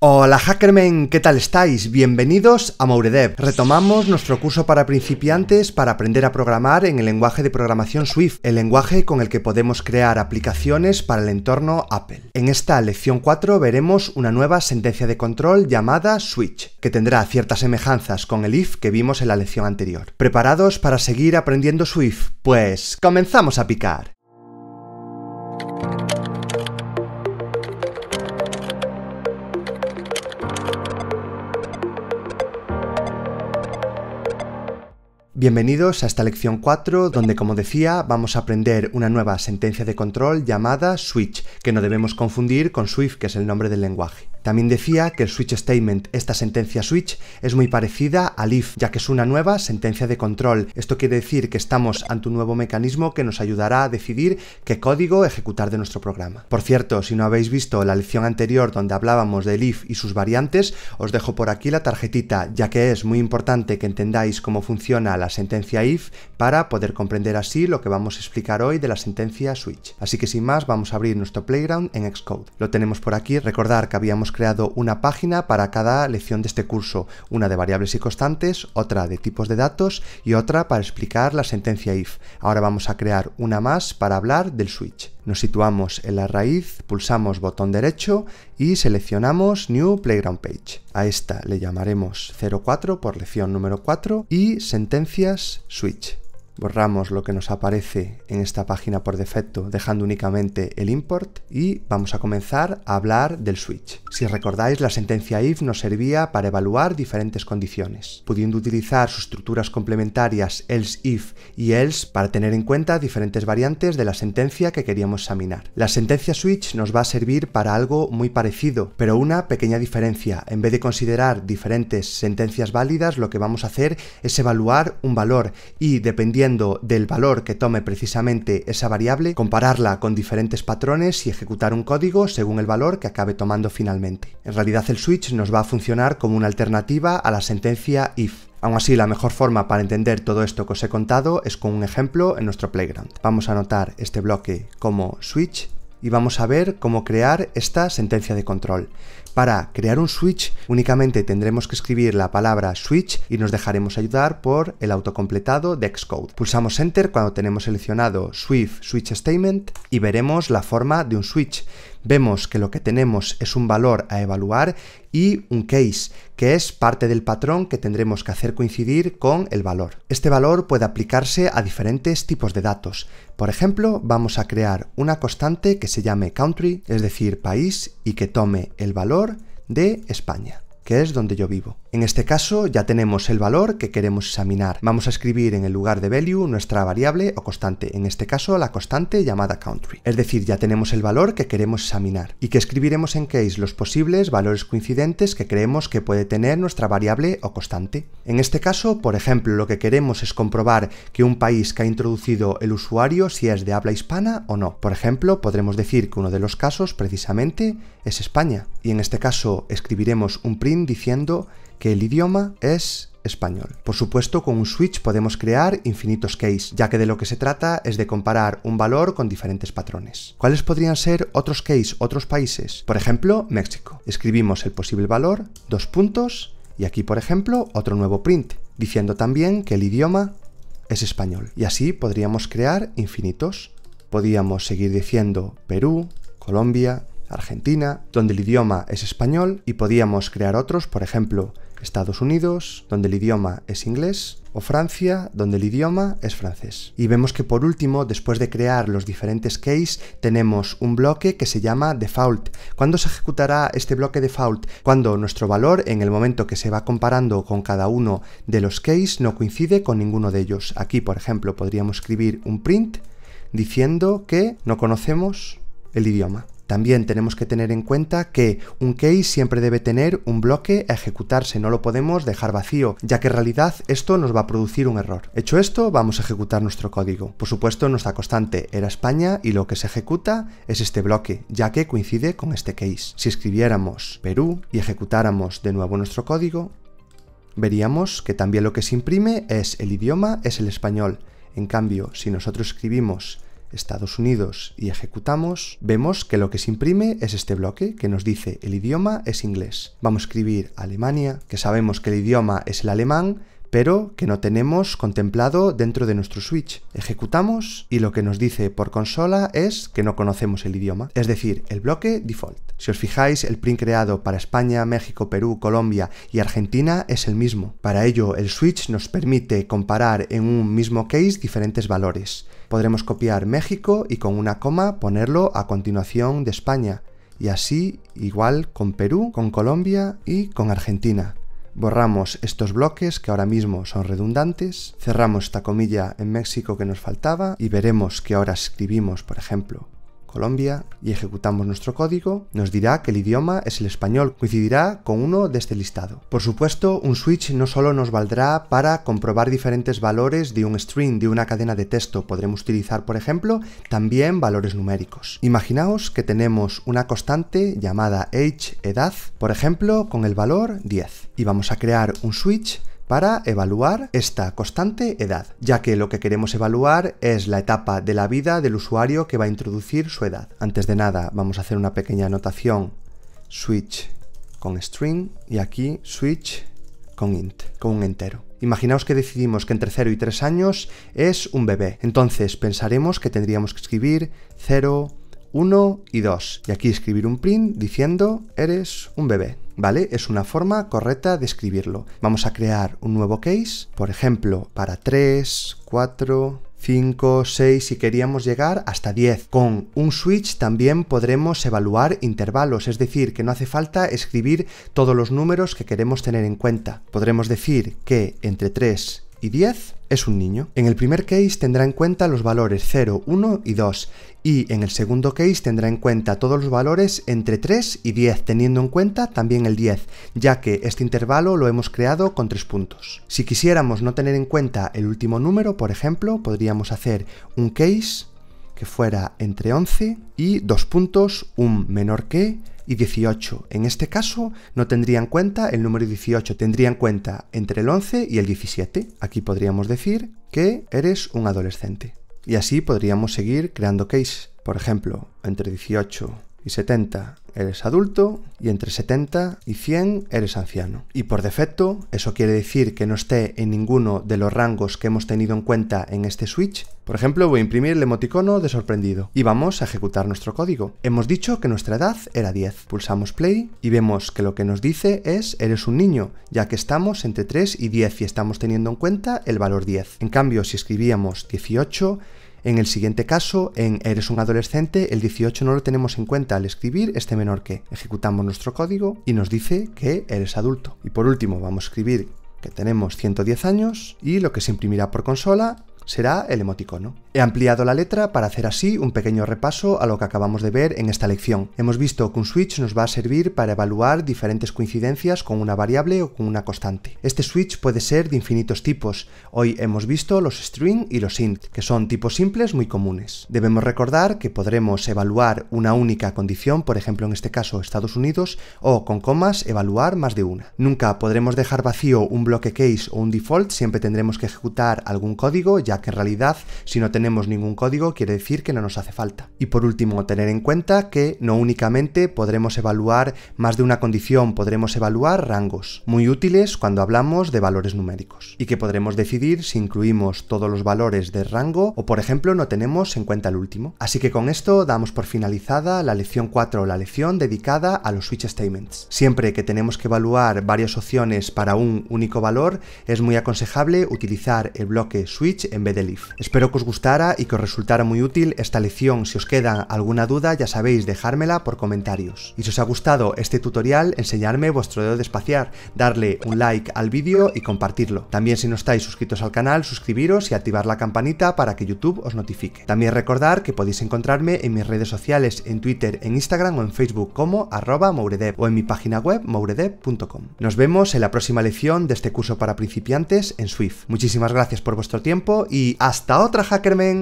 Hola hackermen, ¿qué tal estáis? Bienvenidos a Mouredev. Retomamos nuestro curso para principiantes para aprender a programar en el lenguaje de programación Swift, el lenguaje con el que podemos crear aplicaciones para el entorno Apple. En esta lección 4 veremos una nueva sentencia de control llamada switch, que tendrá ciertas semejanzas con el if que vimos en la lección anterior. ¿Preparados para seguir aprendiendo Swift? Pues comenzamos a picar. Bienvenidos a esta lección 4, donde como decía vamos a aprender una nueva sentencia de control llamada switch, que no debemos confundir con Swift, que es el nombre del lenguaje. También decía que el switch statement, esta sentencia switch, es muy parecida al if, ya que es una nueva sentencia de control. Esto quiere decir que estamos ante un nuevo mecanismo que nos ayudará a decidir qué código ejecutar de nuestro programa. Por cierto, si no habéis visto la lección anterior donde hablábamos del if y sus variantes, os dejo por aquí la tarjetita, ya que es muy importante que entendáis cómo funciona la sentencia if para poder comprender así lo que vamos a explicar hoy de la sentencia switch. Así que sin más, vamos a abrir nuestro playground en Xcode. Lo tenemos por aquí, recordar que habíamos creado una página para cada lección de este curso, una de variables y constantes, otra de tipos de datos y otra para explicar la sentencia if. Ahora vamos a crear una más para hablar del switch. Nos situamos en la raíz, pulsamos botón derecho y seleccionamos New Playground Page. A esta le llamaremos 04 por lección número 4 y sentencias switch borramos lo que nos aparece en esta página por defecto dejando únicamente el import y vamos a comenzar a hablar del switch. Si recordáis la sentencia if nos servía para evaluar diferentes condiciones, pudiendo utilizar sus estructuras complementarias else if y else para tener en cuenta diferentes variantes de la sentencia que queríamos examinar. La sentencia switch nos va a servir para algo muy parecido, pero una pequeña diferencia. En vez de considerar diferentes sentencias válidas, lo que vamos a hacer es evaluar un valor y dependiendo del valor que tome precisamente esa variable, compararla con diferentes patrones y ejecutar un código según el valor que acabe tomando finalmente. En realidad el switch nos va a funcionar como una alternativa a la sentencia if. Aún así, la mejor forma para entender todo esto que os he contado es con un ejemplo en nuestro playground. Vamos a anotar este bloque como switch y vamos a ver cómo crear esta sentencia de control. Para crear un switch únicamente tendremos que escribir la palabra switch y nos dejaremos ayudar por el autocompletado de Xcode. Pulsamos Enter cuando tenemos seleccionado Swift Switch Statement y veremos la forma de un switch. Vemos que lo que tenemos es un valor a evaluar y un case, que es parte del patrón que tendremos que hacer coincidir con el valor. Este valor puede aplicarse a diferentes tipos de datos. Por ejemplo, vamos a crear una constante que se llame country, es decir, país, y que tome el valor de España que es donde yo vivo. En este caso ya tenemos el valor que queremos examinar. Vamos a escribir en el lugar de value nuestra variable o constante, en este caso la constante llamada country. Es decir, ya tenemos el valor que queremos examinar y que escribiremos en case los posibles valores coincidentes que creemos que puede tener nuestra variable o constante. En este caso, por ejemplo, lo que queremos es comprobar que un país que ha introducido el usuario si es de habla hispana o no. Por ejemplo, podremos decir que uno de los casos precisamente es España. Y en este caso escribiremos un print diciendo que el idioma es español. Por supuesto, con un switch podemos crear infinitos case, ya que de lo que se trata es de comparar un valor con diferentes patrones. ¿Cuáles podrían ser otros case, otros países? Por ejemplo, México. Escribimos el posible valor, dos puntos, y aquí, por ejemplo, otro nuevo print, diciendo también que el idioma es español. Y así podríamos crear infinitos. Podríamos seguir diciendo Perú, Colombia, Argentina, donde el idioma es español, y podíamos crear otros, por ejemplo, Estados Unidos, donde el idioma es inglés, o Francia, donde el idioma es francés. Y vemos que por último, después de crear los diferentes case, tenemos un bloque que se llama default. ¿Cuándo se ejecutará este bloque default? Cuando nuestro valor, en el momento que se va comparando con cada uno de los case, no coincide con ninguno de ellos. Aquí, por ejemplo, podríamos escribir un print diciendo que no conocemos el idioma. También tenemos que tener en cuenta que un case siempre debe tener un bloque a ejecutarse, no lo podemos dejar vacío, ya que en realidad esto nos va a producir un error. Hecho esto, vamos a ejecutar nuestro código. Por supuesto, nuestra constante era España y lo que se ejecuta es este bloque, ya que coincide con este case. Si escribiéramos Perú y ejecutáramos de nuevo nuestro código, veríamos que también lo que se imprime es el idioma, es el español. En cambio, si nosotros escribimos Estados Unidos y ejecutamos, vemos que lo que se imprime es este bloque que nos dice el idioma es inglés. Vamos a escribir Alemania, que sabemos que el idioma es el alemán, pero que no tenemos contemplado dentro de nuestro switch. Ejecutamos y lo que nos dice por consola es que no conocemos el idioma, es decir, el bloque default. Si os fijáis, el print creado para España, México, Perú, Colombia y Argentina es el mismo. Para ello, el switch nos permite comparar en un mismo case diferentes valores. Podremos copiar México y con una coma ponerlo a continuación de España, y así igual con Perú, con Colombia y con Argentina. Borramos estos bloques que ahora mismo son redundantes, cerramos esta comilla en México que nos faltaba y veremos que ahora escribimos, por ejemplo, Colombia y ejecutamos nuestro código, nos dirá que el idioma es el español, coincidirá con uno de este listado. Por supuesto, un switch no solo nos valdrá para comprobar diferentes valores de un string, de una cadena de texto, podremos utilizar, por ejemplo, también valores numéricos. Imaginaos que tenemos una constante llamada age edad, por ejemplo, con el valor 10, y vamos a crear un switch para evaluar esta constante edad, ya que lo que queremos evaluar es la etapa de la vida del usuario que va a introducir su edad. Antes de nada, vamos a hacer una pequeña anotación switch con string y aquí switch con int, con un entero. Imaginaos que decidimos que entre 0 y 3 años es un bebé, entonces pensaremos que tendríamos que escribir 0, 1 y 2 y aquí escribir un print diciendo eres un bebé. ¿vale? Es una forma correcta de escribirlo. Vamos a crear un nuevo case, por ejemplo, para 3, 4, 5, 6 si queríamos llegar hasta 10. Con un switch también podremos evaluar intervalos, es decir, que no hace falta escribir todos los números que queremos tener en cuenta. Podremos decir que entre 3 y 10 es un niño. En el primer case tendrá en cuenta los valores 0, 1 y 2 y en el segundo case tendrá en cuenta todos los valores entre 3 y 10, teniendo en cuenta también el 10, ya que este intervalo lo hemos creado con tres puntos. Si quisiéramos no tener en cuenta el último número, por ejemplo, podríamos hacer un case que fuera entre 11 y dos puntos, un menor que y 18. En este caso no tendría en cuenta el número 18, tendría en cuenta entre el 11 y el 17. Aquí podríamos decir que eres un adolescente. Y así podríamos seguir creando case. Por ejemplo, entre 18 70 eres adulto y entre 70 y 100 eres anciano. Y por defecto, eso quiere decir que no esté en ninguno de los rangos que hemos tenido en cuenta en este switch. Por ejemplo, voy a imprimir el emoticono de sorprendido y vamos a ejecutar nuestro código. Hemos dicho que nuestra edad era 10. Pulsamos play y vemos que lo que nos dice es eres un niño, ya que estamos entre 3 y 10 y estamos teniendo en cuenta el valor 10. En cambio, si escribíamos 18, en el siguiente caso, en eres un adolescente, el 18 no lo tenemos en cuenta al escribir este menor que. Ejecutamos nuestro código y nos dice que eres adulto. Y por último, vamos a escribir que tenemos 110 años y lo que se imprimirá por consola será el emoticono. He ampliado la letra para hacer así un pequeño repaso a lo que acabamos de ver en esta lección. Hemos visto que un switch nos va a servir para evaluar diferentes coincidencias con una variable o con una constante. Este switch puede ser de infinitos tipos. Hoy hemos visto los string y los int, que son tipos simples muy comunes. Debemos recordar que podremos evaluar una única condición, por ejemplo en este caso Estados Unidos, o con comas evaluar más de una. Nunca podremos dejar vacío un bloque case o un default, siempre tendremos que ejecutar algún código ya que en realidad si no tenemos ningún código quiere decir que no nos hace falta. Y por último, tener en cuenta que no únicamente podremos evaluar más de una condición, podremos evaluar rangos, muy útiles cuando hablamos de valores numéricos, y que podremos decidir si incluimos todos los valores de rango o por ejemplo no tenemos en cuenta el último. Así que con esto damos por finalizada la lección 4, la lección dedicada a los switch statements. Siempre que tenemos que evaluar varias opciones para un único valor, es muy aconsejable utilizar el bloque switch en vez de Espero que os gustara y que os resultara muy útil esta lección. Si os queda alguna duda ya sabéis dejármela por comentarios. Y si os ha gustado este tutorial, enseñarme vuestro dedo de espaciar, darle un like al vídeo y compartirlo. También si no estáis suscritos al canal, suscribiros y activar la campanita para que YouTube os notifique. También recordar que podéis encontrarme en mis redes sociales, en Twitter, en Instagram o en Facebook como arroba mouredev o en mi página web mouredev.com. Nos vemos en la próxima lección de este curso para principiantes en Swift. Muchísimas gracias por vuestro tiempo y y hasta otra, Hackerman.